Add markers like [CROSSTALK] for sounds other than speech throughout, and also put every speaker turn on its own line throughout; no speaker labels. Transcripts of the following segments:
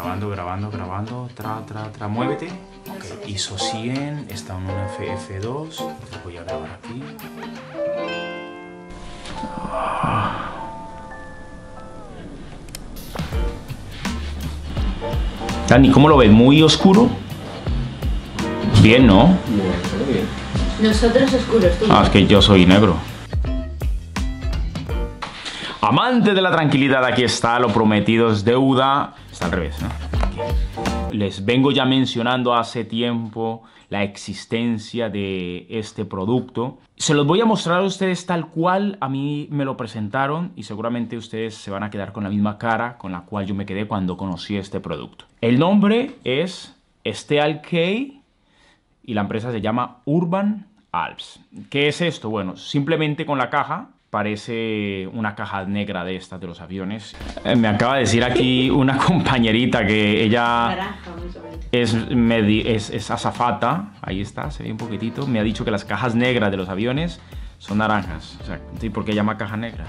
Grabando, grabando, grabando, tra, tra, tra, muévete. Ok, ISO 100, está en una FF2, voy a grabar aquí. Ah. Dani, ¿cómo lo ves? ¿Muy oscuro? Bien, ¿no? Nosotros oscuros, tú. Ah, es que yo soy negro. Amante de la tranquilidad, aquí está, lo prometido es deuda. Está al revés, ¿no? Les vengo ya mencionando hace tiempo la existencia de este producto. Se los voy a mostrar a ustedes tal cual a mí me lo presentaron y seguramente ustedes se van a quedar con la misma cara con la cual yo me quedé cuando conocí este producto. El nombre es Steal K y la empresa se llama Urban Alps. ¿Qué es esto? Bueno, simplemente con la caja parece una caja negra de estas de los aviones. Eh, me acaba de decir aquí una [LAUGHS] compañerita que ella es, es, es, azafata, ahí está, se ve un poquitito, me ha dicho que las cajas negras de los aviones son naranjas, o sea, ¿sí? ¿por qué llama caja negra?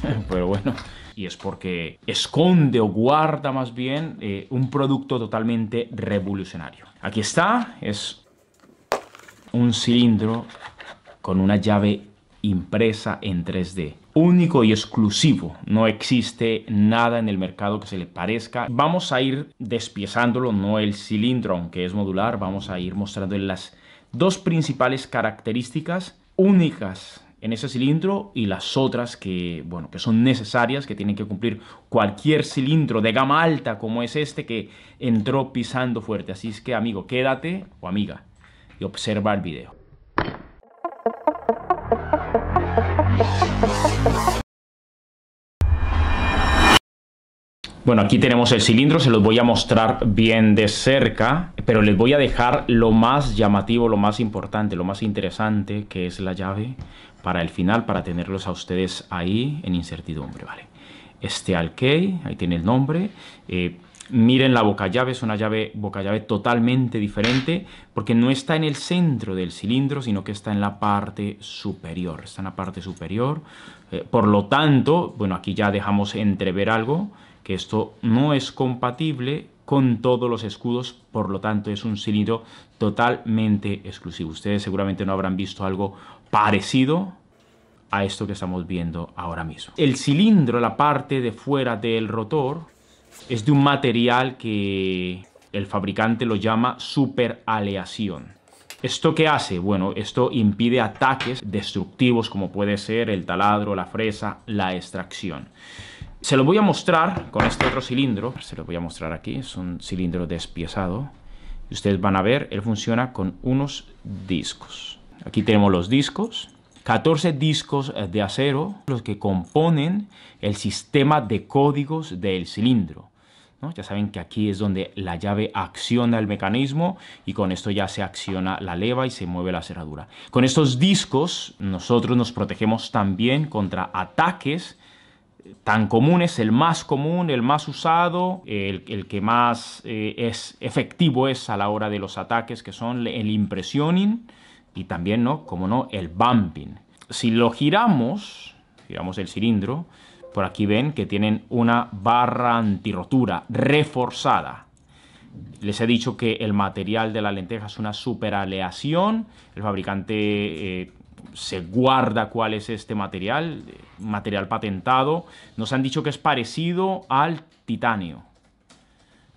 [LAUGHS] Pero bueno, y es porque esconde o guarda más bien eh, un producto totalmente revolucionario. Aquí está, es un cilindro con una llave impresa en 3D. Único y exclusivo, no existe nada en el mercado que se le parezca. Vamos a ir despiezándolo, no el cilindro, aunque es modular, vamos a ir mostrando las dos principales características únicas en ese cilindro y las otras que, bueno, que son necesarias, que tienen que cumplir cualquier cilindro de gama alta como es este que entró pisando fuerte. Así es que, amigo, quédate o amiga y observa el video. Bueno, aquí tenemos el cilindro, se los voy a mostrar bien de cerca, pero les voy a dejar lo más llamativo, lo más importante, lo más interesante, que es la llave, para el final, para tenerlos a ustedes ahí en incertidumbre, ¿vale? Este alkey, ahí tiene el nombre, eh, Miren la boca llave, es una llave boca llave totalmente diferente porque no está en el centro del cilindro, sino que está en la parte superior. Está en la parte superior. Eh, por lo tanto, bueno, aquí ya dejamos entrever algo, que esto no es compatible con todos los escudos, por lo tanto es un cilindro totalmente exclusivo. Ustedes seguramente no habrán visto algo parecido a esto que estamos viendo ahora mismo. El cilindro, la parte de fuera del rotor, es de un material que el fabricante lo llama superaleación. ¿Esto qué hace? Bueno, esto impide ataques destructivos como puede ser el taladro, la fresa, la extracción. Se lo voy a mostrar con este otro cilindro, se lo voy a mostrar aquí, es un cilindro despiezado. Ustedes van a ver, él funciona con unos discos. Aquí tenemos los discos, 14 discos eh, de acero, los que componen el sistema de códigos del cilindro. Ya saben que aquí es donde la llave acciona el mecanismo y con esto ya se acciona la leva y se mueve la cerradura. Con estos discos nosotros nos protegemos también contra ataques eh, tan comunes, el más común, el más usado, el, que más eh, es efectivo es a la hora de los ataques que son el impressioning, y también, ¿no? como no, el bumping. Si lo giramos, giramos el cilindro, por aquí ven que tienen una barra antirrotura reforzada. Les he dicho que el material de la lenteja es una superaleación. El fabricante eh, se guarda cuál es este material, material patentado. Nos han dicho que es parecido al titanio.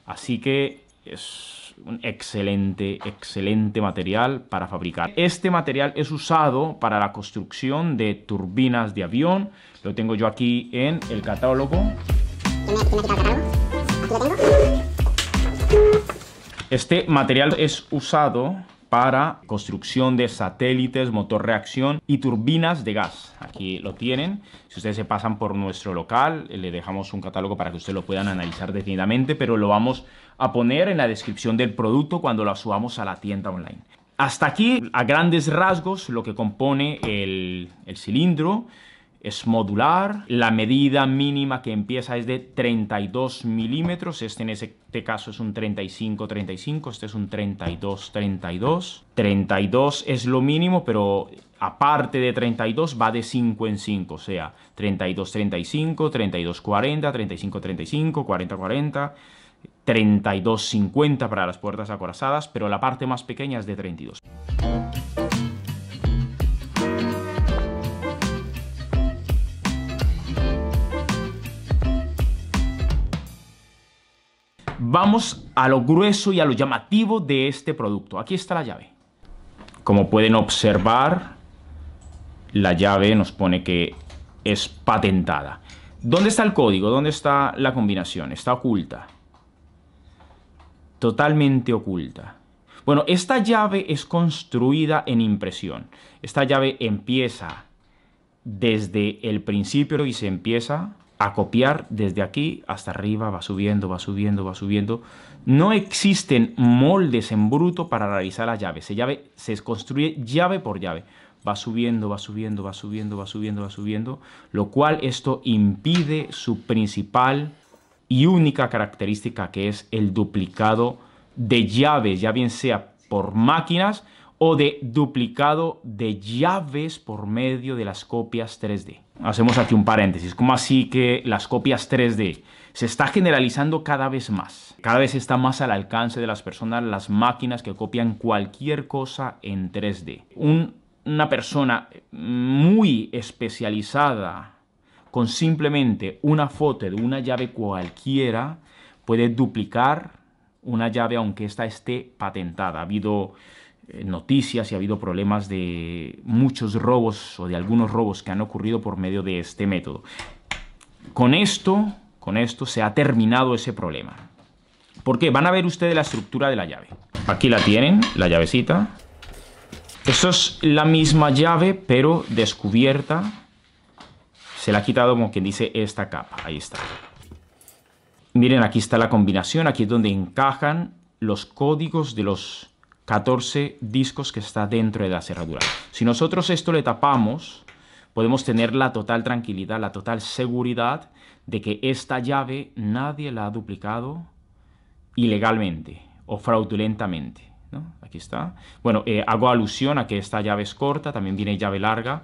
Así que es un excelente, excelente material para fabricar. Este material es usado para la construcción de turbinas de avión. Lo tengo yo aquí en el catálogo. Este material es usado para construcción de satélites, motor reacción y turbinas de gas. Aquí lo tienen. Si ustedes se pasan por nuestro local, eh, le dejamos un catálogo para que ustedes lo puedan analizar detenidamente, pero lo vamos a poner en la descripción del producto cuando lo subamos a la tienda online. Hasta aquí, a grandes rasgos, lo que compone el, el cilindro es modular, la medida mínima que empieza es de 32 milímetros, este en este caso es un 35-35, este es un 32-32. 32 es lo mínimo, pero aparte de 32 va de 5 en 5, o sea, 32-35, 32-40, 35-35, 40-40... 32-50 para las puertas acorazadas, pero la parte más pequeña es de 32. Vamos a lo grueso y a lo llamativo de este producto. Aquí está la llave. Como pueden observar, la llave nos pone que es patentada. ¿Dónde está el código? ¿Dónde está la combinación? Está oculta. Totalmente oculta. Bueno, esta llave es construida en impresión. Esta llave empieza desde el principio y se empieza a copiar desde aquí hasta arriba, va subiendo, va subiendo, va subiendo. No existen moldes en bruto para realizar la llave. Se, llave, se construye llave por llave. Va subiendo, va subiendo, va subiendo, va subiendo, va subiendo, lo cual esto impide su principal y única característica que es el duplicado de llaves, ya bien sea por máquinas o de duplicado de llaves por medio de las copias 3D. Hacemos aquí un paréntesis. ¿Cómo así que las copias 3D? Se está generalizando cada vez más. Cada vez está más al alcance de las personas las máquinas que copian cualquier cosa en 3D. una persona muy especializada con simplemente una foto de una llave cualquiera puede duplicar una llave aunque ésta esté patentada. Ha habido eh, noticias y ha habido problemas de muchos robos o de algunos robos que han ocurrido por medio de este método. Con esto, con esto se ha terminado ese problema. ¿Por qué? Van a ver ustedes la estructura de la llave. Aquí la tienen, la llavecita. Esto es la misma llave, pero descubierta. Se la ha quitado como quien dice esta capa. Ahí está. Miren, aquí está la combinación. Aquí es donde encajan los códigos de los 14 discos que está dentro de la cerradura. Si nosotros esto le tapamos, podemos tener la total tranquilidad, la total seguridad de que esta llave nadie la ha duplicado ilegalmente o fraudulentamente. Aquí está. Bueno, eh, hago alusión a que esta llave es corta, también viene llave larga,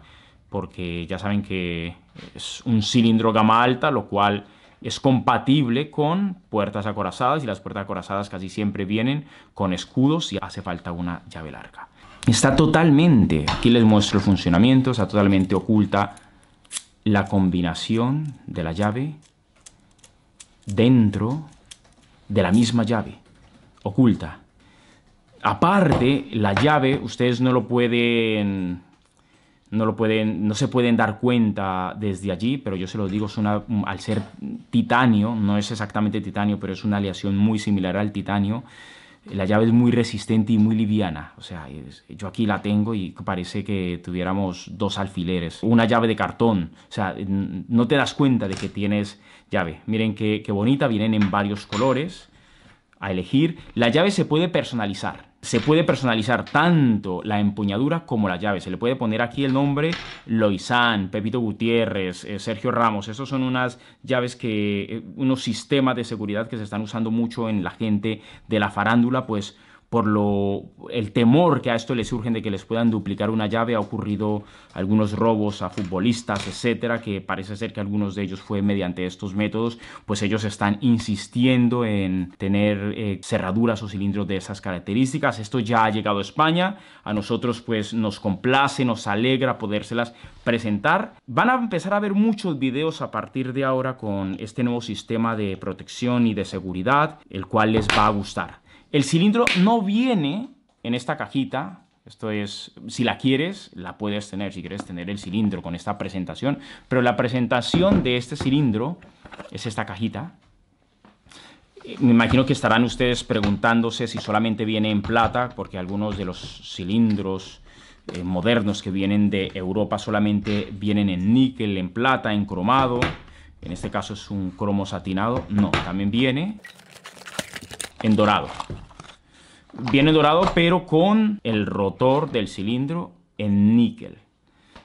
porque ya saben que es un cilindro gama alta, lo cual es compatible con puertas acorazadas y las puertas acorazadas casi siempre vienen con escudos y hace falta una llave larga. Está totalmente, aquí les muestro el funcionamiento, está totalmente oculta la combinación de la llave dentro de la misma llave, oculta. Aparte, la llave ustedes no lo pueden no, lo pueden, no se pueden dar cuenta desde allí, pero yo se lo digo, al ser titanio, no es exactamente titanio, pero es una aleación muy similar al titanio, la llave es muy resistente y muy liviana. O sea, yo aquí la tengo y parece que tuviéramos dos alfileres, una llave de cartón. O sea, no te das cuenta de que tienes llave. Miren qué bonita, vienen en varios colores a elegir. La llave se puede personalizar se puede personalizar tanto la empuñadura como la llave. Se le puede poner aquí el nombre Loisán, Pepito Gutiérrez, eh, Sergio Ramos. Esos son unas llaves que, eh, unos sistemas de seguridad que se están usando mucho en la gente de la farándula, pues por lo, el temor que a esto les surgen de que les puedan duplicar una llave. Ha ocurrido algunos robos a futbolistas, etcétera, que parece ser que algunos de ellos fue mediante estos métodos. Pues ellos están insistiendo en tener eh, cerraduras o cilindros de esas características. Esto ya ha llegado a España. A nosotros, pues, nos complace, nos alegra podérselas presentar. Van a empezar a ver muchos videos a partir de ahora con este nuevo sistema de protección y de seguridad, el cual les va a gustar. El cilindro no viene en esta cajita, esto es, si la quieres, la puedes tener, si quieres tener el cilindro con esta presentación, pero la presentación de este cilindro es esta cajita. Me imagino que estarán ustedes preguntándose si solamente viene en plata, porque algunos de los cilindros eh, modernos que vienen de Europa solamente vienen en níquel, en plata, en cromado. En este caso es un cromo satinado. No, también viene en dorado. Viene dorado, pero con el rotor del cilindro en níquel.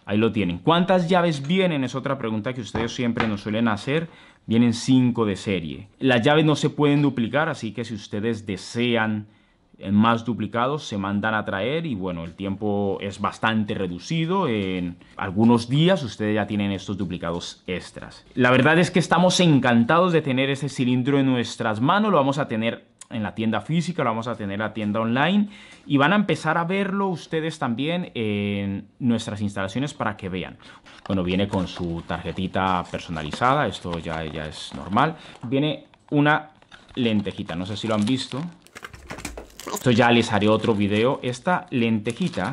Ahí lo tienen. ¿Cuántas llaves vienen? Es otra pregunta que ustedes siempre nos suelen hacer. Vienen 5 de serie. Las llaves no se pueden duplicar, así que si ustedes desean eh, más duplicados se mandan a traer y bueno, el tiempo es bastante reducido. En algunos días ustedes ya tienen estos duplicados extras. La verdad es que estamos encantados de tener ese cilindro en nuestras manos. Lo vamos a tener en la tienda física, lo vamos a tener la tienda online y van a empezar a verlo ustedes también en nuestras instalaciones para que vean. Bueno, viene con su tarjetita personalizada, esto ya, ya es normal. Viene una lentejita, no sé si lo han visto. Esto ya les haré otro video. Esta lentejita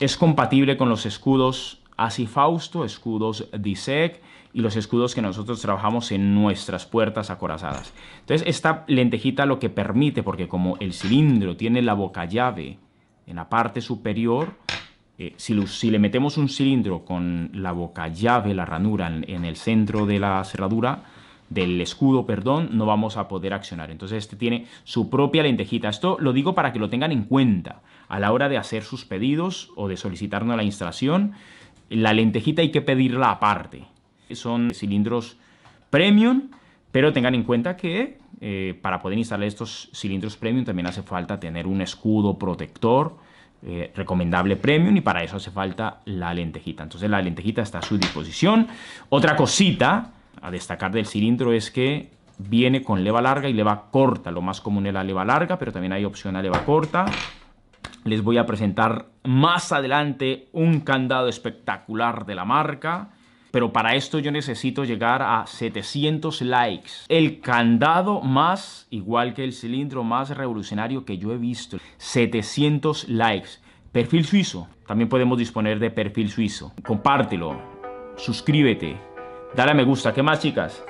es compatible con los escudos así Fausto, escudos DISEC y los escudos que nosotros trabajamos en nuestras puertas acorazadas. Entonces esta lentejita lo que permite, porque como el cilindro tiene la boca llave en la parte superior, eh, si, le metemos un cilindro con la boca llave, la ranura en, en el centro de la cerradura, del escudo, perdón, no vamos a poder accionar. Entonces este tiene su propia lentejita. Esto lo digo para que lo tengan en cuenta a la hora de hacer sus pedidos o de solicitarnos la instalación. La lentejita hay que pedirla aparte. Son cilindros premium, pero tengan en cuenta que eh, para poder instalar estos cilindros premium también hace falta tener un escudo protector eh, recomendable premium y para eso hace falta la lentejita. Entonces la lentejita está a su disposición. Otra cosita a destacar del cilindro es que viene con leva larga y leva corta. Lo más común es la leva larga, pero también hay opción a leva corta. Les voy a presentar más adelante un candado espectacular de la marca, pero para esto yo necesito llegar a 700 likes. El candado más, igual que el cilindro más revolucionario que yo he visto. 700 likes. Perfil suizo. También podemos disponer de perfil suizo. Compártelo. Suscríbete. Dale a me gusta. ¿Qué más, chicas?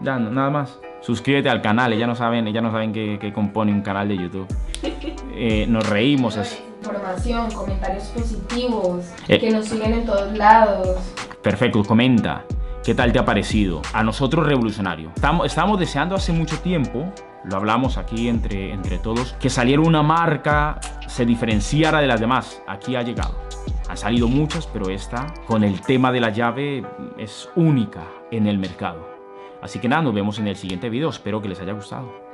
Ya, nada más. Suscríbete al canal. Ya no saben, ya no saben qué compone un canal de YouTube. Eh, nos reímos. Información, comentarios positivos, eh. que nos siguen en todos lados. Perfecto, comenta. ¿Qué tal te ha parecido? A nosotros revolucionario. Estamos, estamos deseando hace mucho tiempo, lo hablamos aquí entre, entre todos, que saliera una marca, se diferenciara de las demás. Aquí ha llegado. Han salido muchas, pero esta, con el tema de la llave, es única en el mercado. Así que nada, nos vemos en el siguiente video. Espero que les haya gustado.